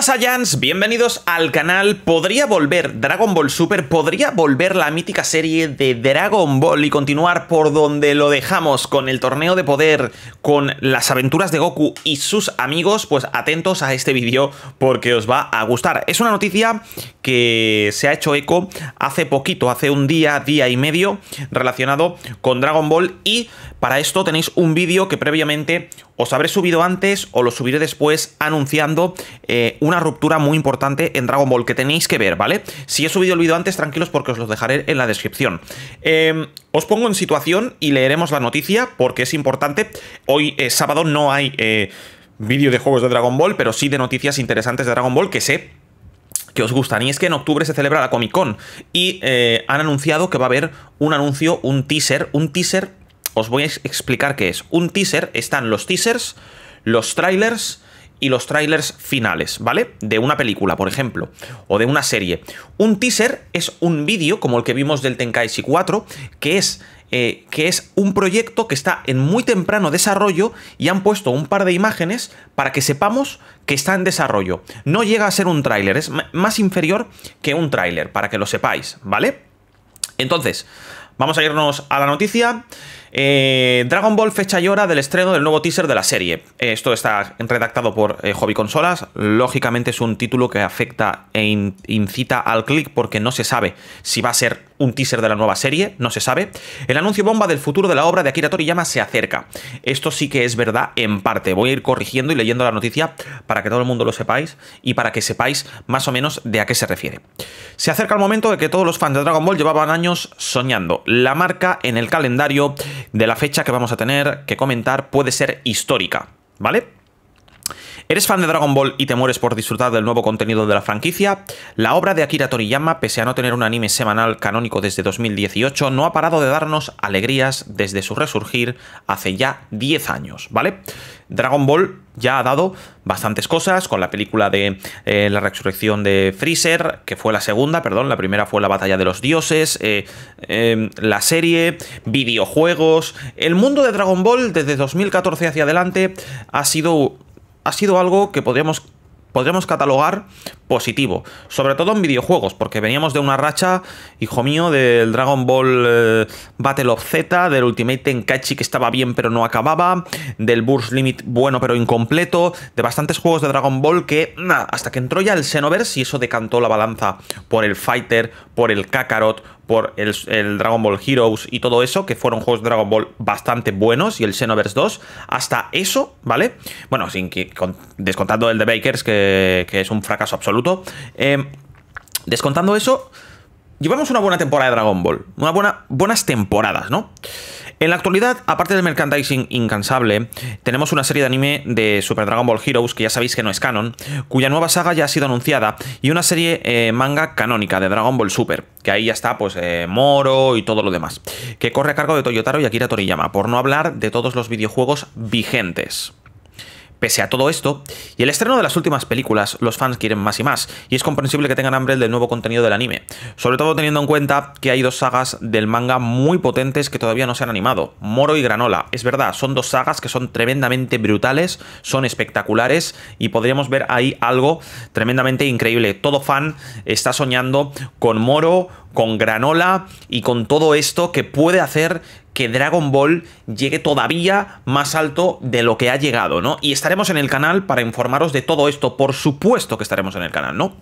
¡Hola Jans? Bienvenidos al canal. ¿Podría volver Dragon Ball Super? ¿Podría volver la mítica serie de Dragon Ball y continuar por donde lo dejamos con el torneo de poder, con las aventuras de Goku y sus amigos? Pues atentos a este vídeo porque os va a gustar. Es una noticia que se ha hecho eco hace poquito, hace un día, día y medio, relacionado con Dragon Ball y para esto tenéis un vídeo que previamente os habré subido antes o lo subiré después anunciando un eh, una ruptura muy importante en Dragon Ball que tenéis que ver, ¿vale? Si he subido el vídeo antes, tranquilos porque os los dejaré en la descripción. Em, os pongo en situación y leeremos la noticia porque es importante. Hoy, es eh, sábado, no hay eh, vídeo de juegos de Dragon Ball, pero sí de noticias interesantes de Dragon Ball que sé que os gustan. Y es que en octubre se celebra la Comic Con y eh, han anunciado que va a haber un anuncio, un teaser, un teaser os voy a explicar qué es. Un teaser, están los teasers, los trailers, y los trailers finales, ¿vale? De una película, por ejemplo, o de una serie. Un teaser es un vídeo, como el que vimos del Tenkaichi 4, que es, eh, que es un proyecto que está en muy temprano desarrollo y han puesto un par de imágenes para que sepamos que está en desarrollo. No llega a ser un tráiler, es más inferior que un tráiler, para que lo sepáis, ¿vale? Entonces, vamos a irnos a la noticia. Eh, Dragon Ball fecha y hora del estreno del nuevo teaser de la serie. Eh, esto está redactado por eh, Hobby Consolas. Lógicamente es un título que afecta e incita al clic porque no se sabe si va a ser un teaser de la nueva serie, no se sabe. El anuncio bomba del futuro de la obra de Akira Toriyama se acerca. Esto sí que es verdad en parte. Voy a ir corrigiendo y leyendo la noticia para que todo el mundo lo sepáis y para que sepáis más o menos de a qué se refiere. Se acerca el momento de que todos los fans de Dragon Ball llevaban años soñando. La marca en el calendario de la fecha que vamos a tener que comentar puede ser histórica, ¿vale? ¿Eres fan de Dragon Ball y te mueres por disfrutar del nuevo contenido de la franquicia? La obra de Akira Toriyama, pese a no tener un anime semanal canónico desde 2018, no ha parado de darnos alegrías desde su resurgir hace ya 10 años, ¿vale? Dragon Ball ya ha dado bastantes cosas con la película de eh, la resurrección de Freezer, que fue la segunda, perdón, la primera fue la batalla de los dioses, eh, em, la serie, videojuegos. El mundo de Dragon Ball desde 2014 hacia adelante ha sido ha sido algo que podríamos catalogar positivo, sobre todo en videojuegos, porque veníamos de una racha, hijo mío, del Dragon Ball eh, Battle of Z, del Ultimate Tenkaichi que estaba bien pero no acababa, del Burst Limit bueno pero incompleto, de bastantes juegos de Dragon Ball que hasta que entró ya el Xenoverse y eso decantó la balanza por el Fighter, por el Kakarot, por el, Dragon Ball Heroes y todo eso, que fueron juegos de Dragon Ball bastante buenos, y el Xenoverse 2, hasta eso, ¿vale? Bueno, sin que, descontando el de Bakers, que, es un fracaso absoluto. Em, descontando eso, llevamos una buena temporada de Dragon Ball. Una buena, buenas temporadas, ¿no? En la actualidad, aparte del merchandising incansable, tenemos una serie de anime de Super Dragon Ball Heroes, que ya sabéis que no es canon, cuya nueva saga ya ha sido anunciada, y una serie eh, manga canónica de Dragon Ball Super, que ahí ya está pues eh, Moro y todo lo demás, que corre a cargo de Toyotaro y Akira Toriyama, por no hablar de todos los videojuegos vigentes. Pese a todo esto, y el estreno de las últimas películas, los fans quieren más y más, y es comprensible que tengan hambre del nuevo contenido del anime, sobre todo teniendo en cuenta que hay dos sagas del manga muy potentes que todavía no se han animado, Moro y Granola. Es verdad, son dos sagas que son tremendamente brutales, son espectaculares y podríamos ver ahí algo tremendamente increíble. Todo fan está soñando con Moro, con Granola y con todo esto que puede hacer que Dragon Ball llegue todavía más alto de lo que ha llegado, ¿no? Y estaremos en el canal para informaros de todo esto, por supuesto que estaremos en el canal, ¿no?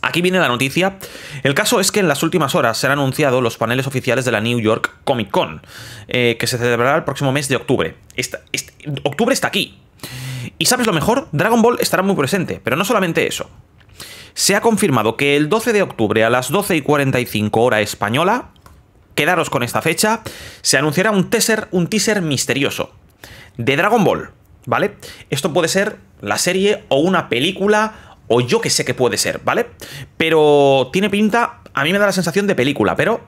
Aquí viene la noticia. El caso es que en las últimas horas se han anunciado los paneles oficiales de la New York Comic Con, eh, que se celebrará el próximo mes de octubre. Este, octubre está aquí. Y sabes lo mejor, Dragon Ball estará muy presente, pero no solamente eso. Se ha confirmado que el 12 de octubre a las 12 y 45 hora española quedaros con esta fecha, se anunciará un teaser, un teaser misterioso de Dragon Ball, ¿vale? Esto puede ser la serie o una película o yo que sé que puede ser, ¿vale? Pero tiene pinta, a mí me da la sensación de película, pero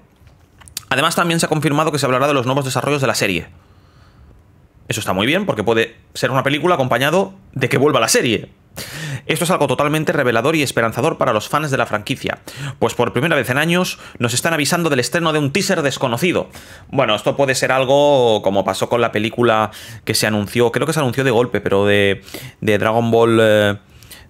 además también se ha confirmado que se hablará de los nuevos desarrollos de la serie. Eso está muy bien porque puede ser una película acompañado de que vuelva la serie, esto es algo totalmente revelador y esperanzador para los fans de la franquicia, pues por primera vez en años nos están avisando del estreno de un teaser desconocido. Bueno, esto puede ser algo como pasó con la película que se anunció, creo que se anunció de golpe, pero de, Dragon Ball... Eh,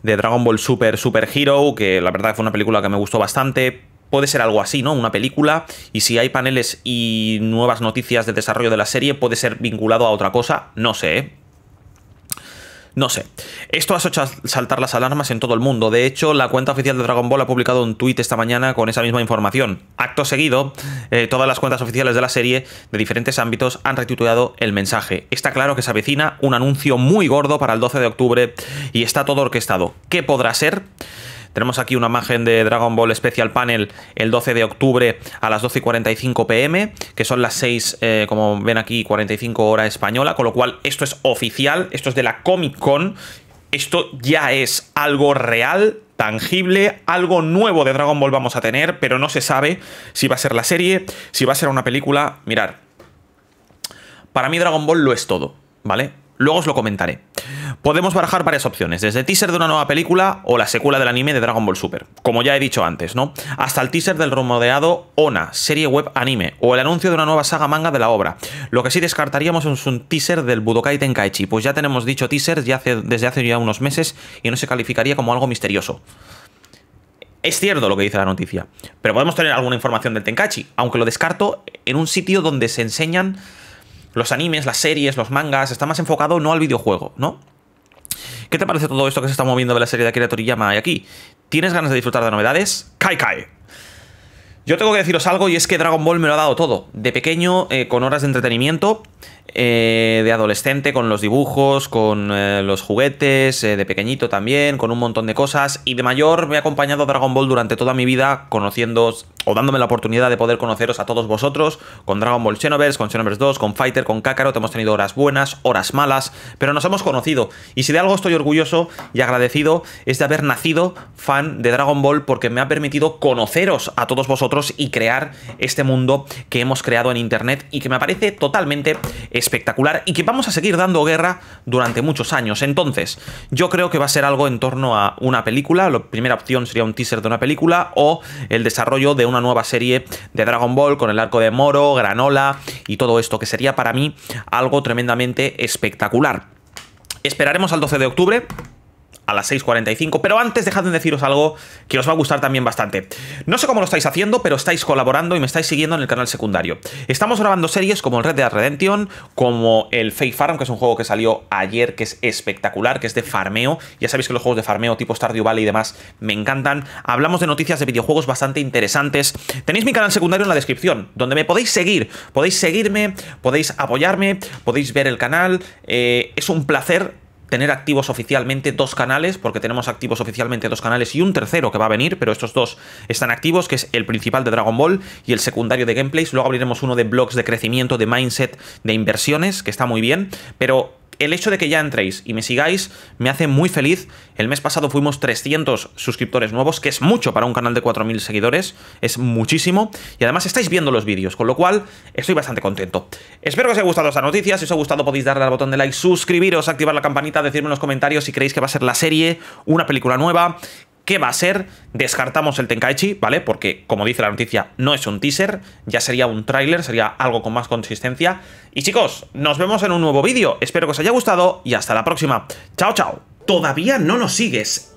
de Dragon Ball Super Super Hero, que la verdad fue una película que me gustó bastante, puede ser algo así, ¿no? Una película, y si hay paneles y nuevas noticias de desarrollo de la serie, puede ser vinculado a otra cosa, no sé, ¿eh? No sé. Esto ha hecho saltar las alarmas en todo el mundo. De hecho, la cuenta oficial de Dragon Ball ha publicado un tuit esta mañana con esa misma información. Acto seguido, eh, todas las cuentas oficiales de la serie de diferentes ámbitos han retitulado el mensaje. Está claro que se avecina un anuncio muy gordo para el 12 de octubre y está todo orquestado. ¿Qué podrá ser? Tenemos aquí una imagen de Dragon Ball Special Panel el 12 de octubre a las 12.45 pm, que son las 6, eh, como ven aquí, 45 hora española, con lo cual esto es oficial, esto es de la Comic Con, esto ya es algo real, tangible, algo nuevo de Dragon Ball vamos a tener, pero no se sabe si va a ser la serie, si va a ser una película, mirar. Para mí Dragon Ball lo es todo, ¿vale? Luego os lo comentaré. Podemos barajar varias opciones, desde teaser de una nueva película o la secuela del anime de Dragon Ball Super, como ya he dicho antes, ¿no? Hasta el teaser del Romodeado ONA, serie web anime, o el anuncio de una nueva saga manga de la obra. Lo que sí descartaríamos es un teaser del Budokai Tenkaichi, pues ya tenemos dicho teaser desde hace ya unos meses y no se calificaría como algo misterioso. Es cierto lo que dice la noticia, pero podemos tener alguna información del Tenkaichi, aunque lo descarto en un sitio donde se enseñan los animes, las series, los mangas, está más enfocado no al videojuego, ¿no? ¿Qué te parece todo esto que se está moviendo de la serie de Akira Toriyama y aquí? ¿Tienes ganas de disfrutar de novedades? ¡Kai Kai! Yo tengo que deciros algo y es que Dragon Ball me lo ha dado todo. De pequeño, eh, con horas de entretenimiento, eh, de adolescente, con los dibujos, con eh, los juguetes, eh, de pequeñito también, con un montón de cosas. Y de mayor me ha acompañado Dragon Ball durante toda mi vida, conociendo o dándome la oportunidad de poder conoceros a todos vosotros, con Dragon Ball Xenoverse, con Xenoverse 2, con Fighter, con Kakarot. Hemos tenido horas buenas, horas malas, pero nos hemos conocido. Y si de algo estoy orgulloso y agradecido es de haber nacido fan de Dragon Ball porque me ha permitido conoceros a todos vosotros y crear este mundo que hemos creado en Internet y que me parece totalmente espectacular y que vamos a seguir dando guerra durante muchos años. Entonces, yo creo que va a ser algo en torno a una película, la primera opción sería un teaser de una película o el desarrollo de una nueva serie de Dragon Ball con el arco de Moro, Granola y todo esto, que sería para mí algo tremendamente espectacular. Esperaremos al 12 de octubre a las 6.45. Pero antes dejad de deciros algo que os va a gustar también bastante. No sé cómo lo estáis haciendo, pero estáis colaborando y me estáis siguiendo en el canal secundario. Estamos grabando series como el Red Dead Redemption, como el Fake Farm, que es un juego que salió ayer, que es espectacular, que es de farmeo. Ya sabéis que los juegos de farmeo tipo Stardew Valley y demás me encantan. Hablamos de noticias de videojuegos bastante interesantes. Tenéis mi canal secundario en la descripción, donde me podéis seguir. Podéis seguirme, podéis apoyarme, podéis ver el canal. Eh, es un placer tener activos oficialmente dos canales, porque tenemos activos oficialmente dos canales y un tercero que va a venir, pero estos dos están activos, que es el principal de Dragon Ball y el secundario de gameplays. Luego abriremos uno de blogs de crecimiento, de mindset, de inversiones, que está muy bien, pero el hecho de que ya entréis y me sigáis me hace muy feliz. El mes pasado fuimos 300 suscriptores nuevos, que es mucho para un canal de 4.000 seguidores, es muchísimo. Y además estáis viendo los vídeos, con lo cual estoy bastante contento. Espero que os haya gustado esta noticia, si os ha gustado podéis darle al botón de like, suscribiros, activar la campanita, decirme en los comentarios si creéis que va a ser la serie, una película nueva, ¿Qué va a ser? Descartamos el Tenkaichi, ¿vale? Porque, como dice la noticia, no es un teaser, ya sería un tráiler, sería algo con más consistencia. Y chicos, nos vemos en un nuevo vídeo. Espero que os haya gustado y hasta la próxima. ¡Chao, chao! Todavía no nos sigues